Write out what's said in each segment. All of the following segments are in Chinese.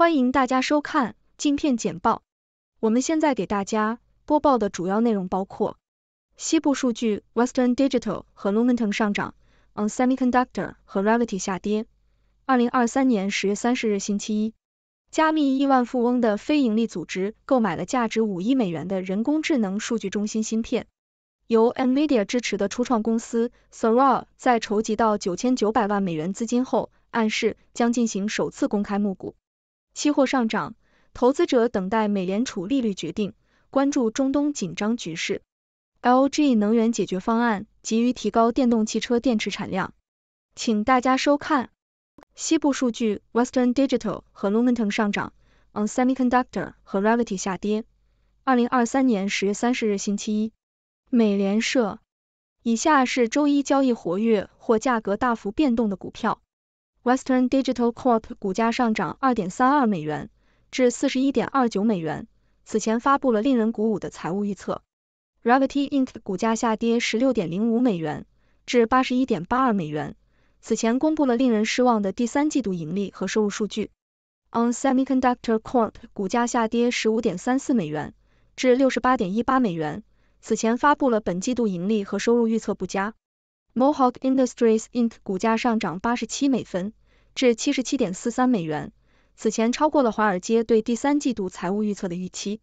欢迎大家收看镜片简报。我们现在给大家播报的主要内容包括：西部数据 （Western Digital） 和 Lumentum 上涨，On Semiconductor 和 Reality 下跌。二零二三年十月三十日星期一，加密亿万富翁的非盈利组织购买了价值五亿美元的人工智能数据中心芯片。由 NVIDIA 支持的初创公司 s o r r a 在筹集到九千九百万美元资金后，暗示将进行首次公开募股。期货上涨，投资者等待美联储利率决定，关注中东紧张局势。LG 能源解决方案急于提高电动汽车电池产量。请大家收看。西部数据 （Western Digital） 和 Lumentum 上涨，On Semiconductor 和 Reality 下跌。二零二三年十月三十日，星期一，美联社。以下是周一交易活跃或价格大幅变动的股票。Western Digital Corp 股价上涨2.32美元，至41.29美元。此前发布了令人鼓舞的财务预测。Reality Inc 股价下跌16.05美元，至81.82美元。此前公布了令人失望的第三季度盈利和收入数据。On Semiconductor Corp 股价下跌15.34美元，至68.18美元。此前发布了本季度盈利和收入预测不佳。Mohawk Industries Inc. 股价上涨八十七美分，至七十七点四三美元，此前超过了华尔街对第三季度财务预测的预期。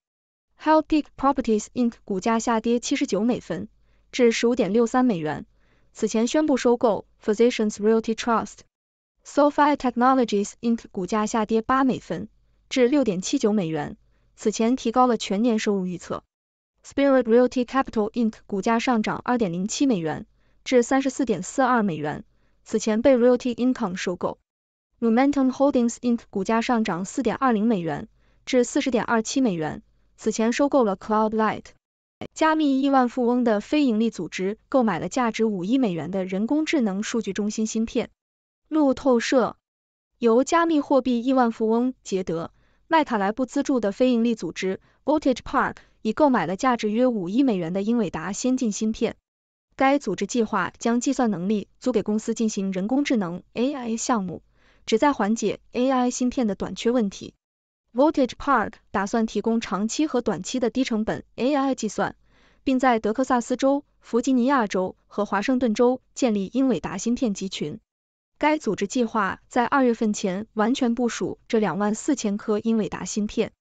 Healthpeak Properties Inc. 股价下跌七十九美分，至十五点六三美元，此前宣布收购 Physicians Realty Trust。s o f i Technologies Inc. 股价下跌八美分，至六点七九美元，此前提高了全年收入预测。Spirit Realty Capital Inc. 股价上涨二点零七美元。至三十四点四二美元，此前被 Realty Income 收购。Momentum Holdings Inc 股价上涨四点二零美元，至四十点二七美元，此前收购了 Cloud Light。加密亿万富翁的非盈利组织购买了价值五亿美元的人工智能数据中心芯片。路透社，由加密货币亿万富翁杰德·麦卡莱布资助的非盈利组织 Voltage Park 已购买了价值约五亿美元的英伟达先进芯片。该组织计划将计算能力租给公司进行人工智能 AI 项目，旨在缓解 AI 芯片的短缺问题。Voltage Park 打算提供长期和短期的低成本 AI 计算，并在德克萨斯州、弗吉尼亚州和华盛顿州建立英伟达芯片集群。该组织计划在二月份前完全部署这两万四千颗英伟达芯片。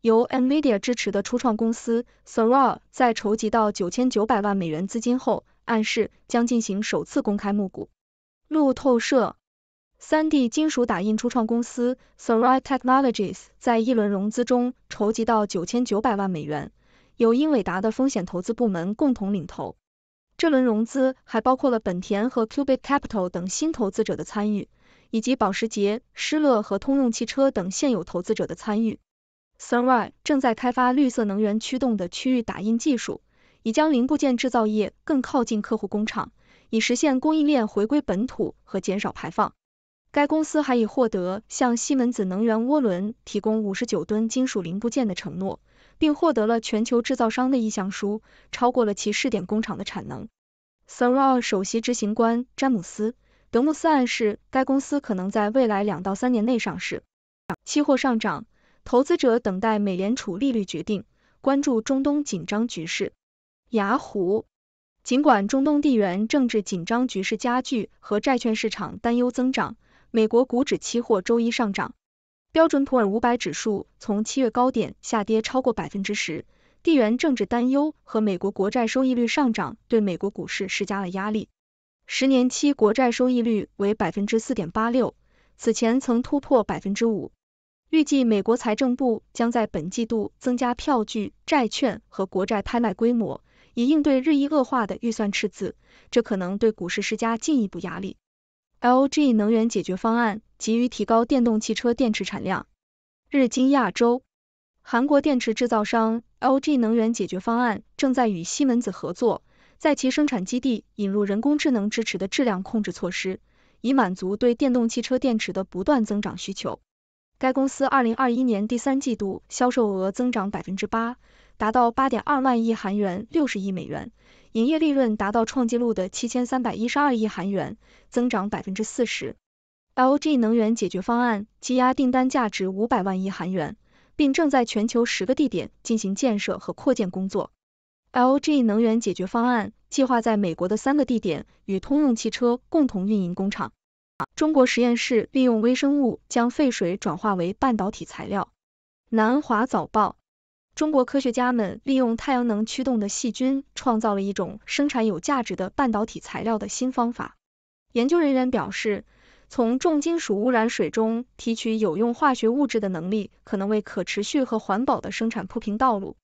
由 Nvidia 支持的初创公司 s o r r a 在筹集到九千九百万美元资金后。暗示将进行首次公开募股。路透社，三 D 金属打印初创公司 Sera Technologies 在一轮融资中筹集到九千九百万美元，由英伟达的风险投资部门共同领投。这轮融资还包括了本田和 Cubic Capital 等新投资者的参与，以及保时捷、施乐和通用汽车等现有投资者的参与。Sera 正在开发绿色能源驱动的区域打印技术。已将零部件制造业更靠近客户工厂，以实现供应链回归本土和减少排放。该公司还已获得向西门子能源涡轮提供五十九吨金属零部件的承诺，并获得了全球制造商的意向书，超过了其试点工厂的产能。Seara 首席执行官詹姆斯·德穆斯暗示，该公司可能在未来两到三年内上市。期货上涨，投资者等待美联储利率决定，关注中东紧张局势。雅虎，尽管中东地缘政治紧张局势加剧和债券市场担忧增长，美国股指期货周一上涨。标准普尔五百指数从七月高点下跌超过百分之十，地缘政治担忧和美国国债收益率上涨对美国股市施加了压力。十年期国债收益率为百分之四点八六，此前曾突破百分之五。预计美国财政部将在本季度增加票据、债券和国债拍卖规模。以应对日益恶化的预算赤字，这可能对股市施加进一步压力。LG 能源解决方案急于提高电动汽车电池产量。日经亚洲，韩国电池制造商 LG 能源解决方案正在与西门子合作，在其生产基地引入人工智能支持的质量控制措施，以满足对电动汽车电池的不断增长需求。该公司2021年第三季度销售额增长8%。达到八点二万亿韩元，六十亿美元，营业利润达到创纪录的七千三百一十二亿韩元，增长百分之四十。LG 能源解决方案积压订单价值五百万亿韩元，并正在全球十个地点进行建设和扩建工作。LG 能源解决方案计划在美国的三个地点与通用汽车共同运营工厂。中国实验室利用微生物将废水转化为半导体材料。南华早报。中国科学家们利用太阳能驱动的细菌，创造了一种生产有价值的半导体材料的新方法。研究人员表示，从重金属污染水中提取有用化学物质的能力，可能为可持续和环保的生产铺平道路。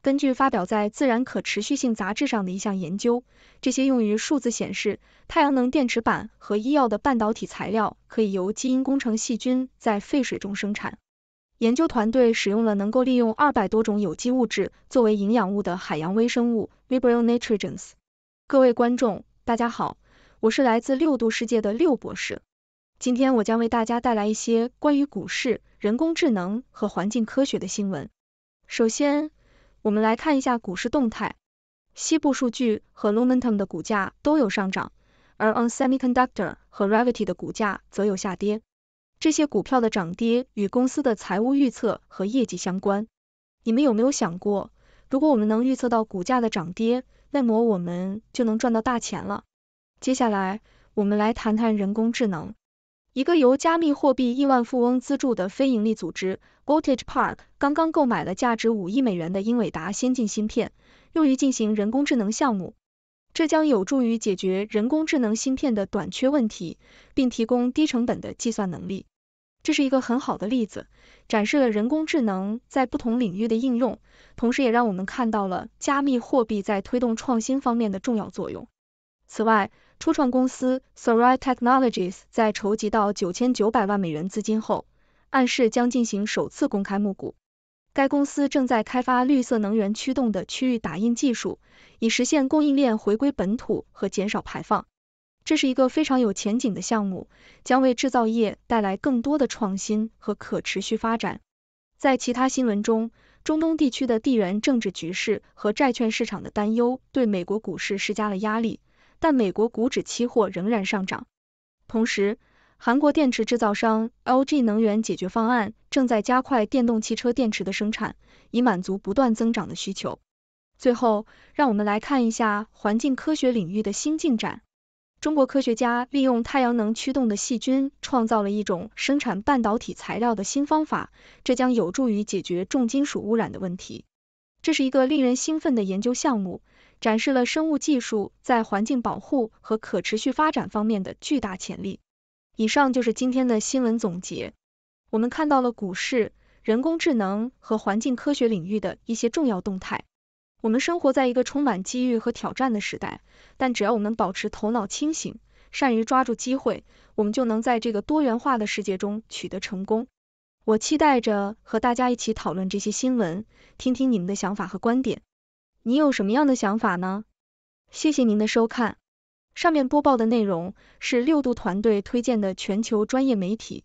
根据发表在《自然可持续性》杂志上的一项研究，这些用于数字显示、太阳能电池板和医药的半导体材料，可以由基因工程细菌在废水中生产。研究团队使用了能够利用二百多种有机物质作为营养物的海洋微生物 v i b r i a l nitrogen。s 各位观众，大家好，我是来自六度世界的六博士。今天我将为大家带来一些关于股市、人工智能和环境科学的新闻。首先，我们来看一下股市动态，西部数据和 l o m e n t u m 的股价都有上涨，而 On Semiconductor 和 Revit y 的股价则有下跌。这些股票的涨跌与公司的财务预测和业绩相关。你们有没有想过，如果我们能预测到股价的涨跌，那么我们就能赚到大钱了？接下来，我们来谈谈人工智能。一个由加密货币亿万富翁资助的非营利组织 Voltage Park 刚刚购买了价值五亿美元的英伟达先进芯片，用于进行人工智能项目。这将有助于解决人工智能芯片的短缺问题，并提供低成本的计算能力。这是一个很好的例子，展示了人工智能在不同领域的应用，同时也让我们看到了加密货币在推动创新方面的重要作用。此外，初创公司 Sorai Technologies 在筹集到九千九百万美元资金后，暗示将进行首次公开募股。该公司正在开发绿色能源驱动的区域打印技术，以实现供应链回归本土和减少排放。这是一个非常有前景的项目，将为制造业带来更多的创新和可持续发展。在其他新闻中，中东地区的地缘政治局势和债券市场的担忧对美国股市施加了压力，但美国股指期货仍然上涨。同时，韩国电池制造商 LG 能源解决方案正在加快电动汽车电池的生产，以满足不断增长的需求。最后，让我们来看一下环境科学领域的新进展。中国科学家利用太阳能驱动的细菌，创造了一种生产半导体材料的新方法，这将有助于解决重金属污染的问题。这是一个令人兴奋的研究项目，展示了生物技术在环境保护和可持续发展方面的巨大潜力。以上就是今天的新闻总结。我们看到了股市、人工智能和环境科学领域的一些重要动态。我们生活在一个充满机遇和挑战的时代，但只要我们保持头脑清醒，善于抓住机会，我们就能在这个多元化的世界中取得成功。我期待着和大家一起讨论这些新闻，听听你们的想法和观点。你有什么样的想法呢？谢谢您的收看。上面播报的内容是六度团队推荐的全球专业媒体。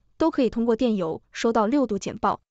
都可以通过电邮收到六度简报。